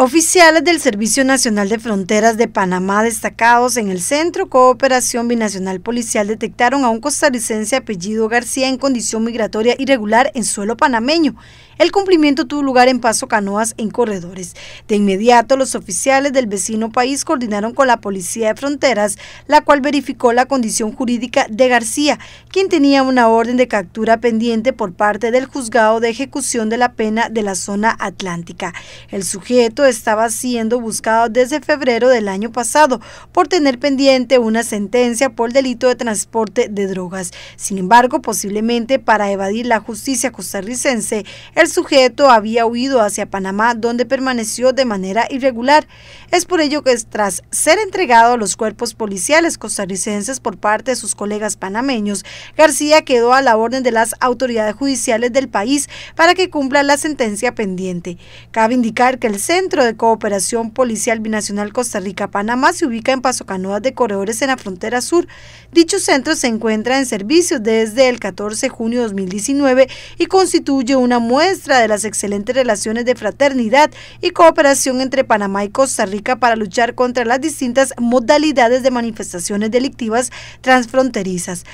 Oficiales del Servicio Nacional de Fronteras de Panamá destacados en el Centro Cooperación Binacional Policial detectaron a un costarricense apellido García en condición migratoria irregular en suelo panameño. El cumplimiento tuvo lugar en Paso Canoas en corredores. De inmediato, los oficiales del vecino país coordinaron con la Policía de Fronteras, la cual verificó la condición jurídica de García, quien tenía una orden de captura pendiente por parte del juzgado de ejecución de la pena de la zona atlántica. El sujeto estaba siendo buscado desde febrero del año pasado por tener pendiente una sentencia por delito de transporte de drogas. Sin embargo, posiblemente para evadir la justicia costarricense, el sujeto había huido hacia Panamá donde permaneció de manera irregular. Es por ello que tras ser entregado a los cuerpos policiales costarricenses por parte de sus colegas panameños, García quedó a la orden de las autoridades judiciales del país para que cumpla la sentencia pendiente. Cabe indicar que el centro de Cooperación Policial Binacional Costa Rica-Panamá se ubica en Paso Canoas de Corredores en la frontera sur. Dicho centro se encuentra en servicio desde el 14 de junio de 2019 y constituye una muestra de las excelentes relaciones de fraternidad y cooperación entre Panamá y Costa Rica para luchar contra las distintas modalidades de manifestaciones delictivas transfronterizas.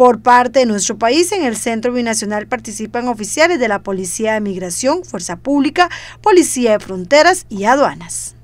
Por parte de nuestro país, en el Centro Binacional participan oficiales de la Policía de Migración, Fuerza Pública, Policía de Fronteras y Aduanas.